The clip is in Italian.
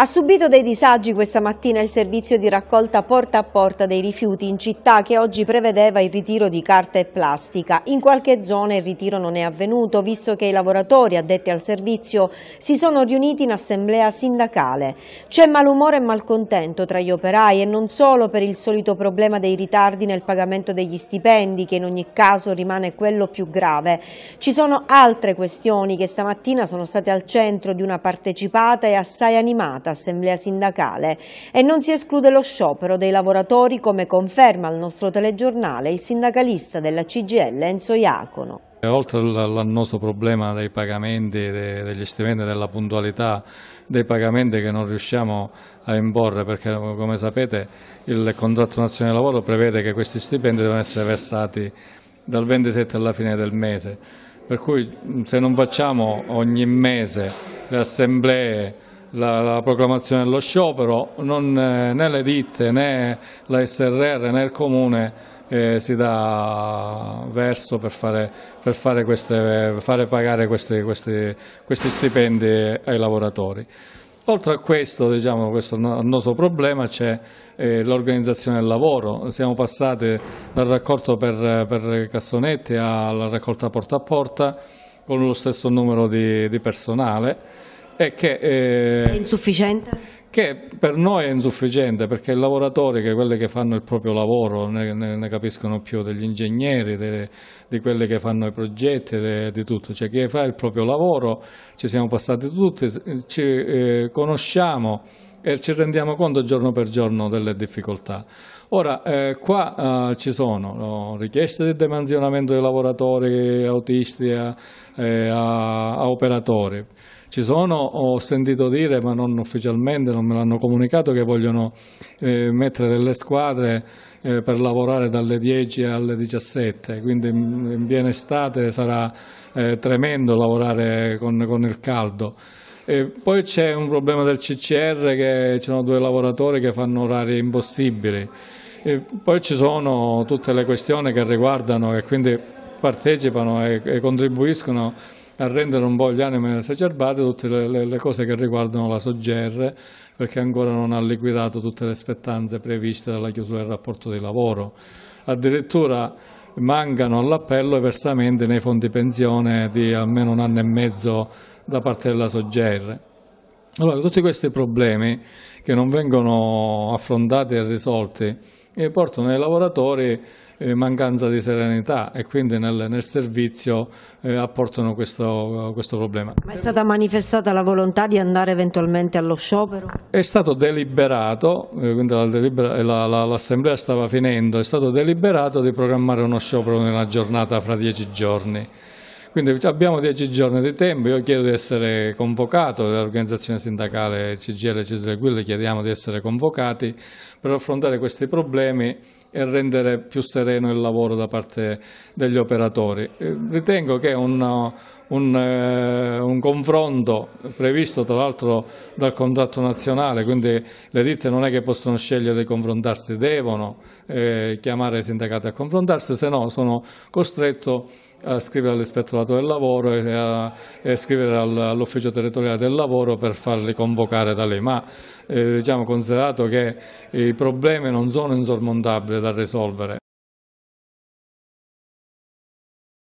Ha subito dei disagi questa mattina il servizio di raccolta porta a porta dei rifiuti in città che oggi prevedeva il ritiro di carta e plastica. In qualche zona il ritiro non è avvenuto visto che i lavoratori addetti al servizio si sono riuniti in assemblea sindacale. C'è malumore e malcontento tra gli operai e non solo per il solito problema dei ritardi nel pagamento degli stipendi che in ogni caso rimane quello più grave. Ci sono altre questioni che stamattina sono state al centro di una partecipata e assai animata convocata assemblea sindacale e non si esclude lo sciopero dei lavoratori come conferma al nostro telegiornale il sindacalista della CGL Enzo Iacono. Oltre all'annoso problema dei pagamenti, degli stipendi, della puntualità dei pagamenti che non riusciamo a imporre perché come sapete il contratto nazionale di lavoro prevede che questi stipendi devono essere versati dal 27 alla fine del mese per cui se non facciamo ogni mese le assemblee la, la, proclamazione dello sciopero, non, eh, né le ditte né la SRR né il comune eh, si dà verso per fare, per fare, queste, per fare pagare questi, questi, questi stipendi ai lavoratori. Oltre a questo, diciamo, questo annoso problema c'è eh, l'organizzazione del lavoro. Siamo passati dal raccolto per, per, cassonetti alla raccolta porta a porta con lo stesso numero di, di personale è che... Eh, è insufficiente? Che per noi è insufficiente perché i lavoratori, che quelli che fanno il proprio lavoro, ne, ne, ne capiscono più degli ingegneri, de, di quelli che fanno i progetti, de, di tutto. Cioè chi fa il proprio lavoro, ci siamo passati tutti, ci eh, conosciamo e ci rendiamo conto giorno per giorno delle difficoltà. Ora, eh, qua eh, ci sono no, richieste di demansionamento dei lavoratori autisti a, eh, a, a operatori, ci sono, ho sentito dire, ma non ufficialmente, non me l'hanno comunicato, che vogliono eh, mettere delle squadre eh, per lavorare dalle 10 alle 17, quindi mm, in piena estate sarà eh, tremendo lavorare con, con il caldo. Eh, poi c'è un problema del CCR che ci sono due lavoratori che fanno orari impossibili. Eh, poi ci sono tutte le questioni che riguardano e quindi partecipano e, e, contribuiscono a rendere un po' gli animi esacerbati tutte le, le, le cose che riguardano la SOGER perché ancora non ha liquidato tutte le aspettanze previste dalla chiusura del rapporto di lavoro. Addirittura mancano all'appello i versamenti nei fondi pensione di almeno un anno e mezzo da parte della Sogger. Allora, tutti questi problemi che non vengono affrontati e risolti eh, portano ai lavoratori eh, mancanza di serenità e quindi nel, nel servizio eh, apportano questo, questo, problema. Ma è stata manifestata la volontà di andare eventualmente allo sciopero? È stato deliberato, eh, quindi l'assemblea la, la, la, stava finendo, è stato deliberato di programmare uno sciopero nella giornata fra dieci giorni. Quindi abbiamo dieci giorni di tempo, io chiedo di essere convocato, l'organizzazione sindacale CGL Cesare Guille chiediamo di essere convocati per affrontare questi problemi e rendere più sereno il lavoro da parte degli operatori. Eh, ritengo che un un, eh, un, confronto previsto tra l'altro dal contratto nazionale, quindi le ditte non è che possono scegliere di confrontarsi, devono eh, chiamare i sindacati a confrontarsi, se no sono costretto a scrivere all'ispettorato del lavoro e a, e scrivere all'ufficio territoriale del lavoro per farli convocare da lei, ma eh, diciamo, considerato che i problemi non sono insormontabili da risolvere.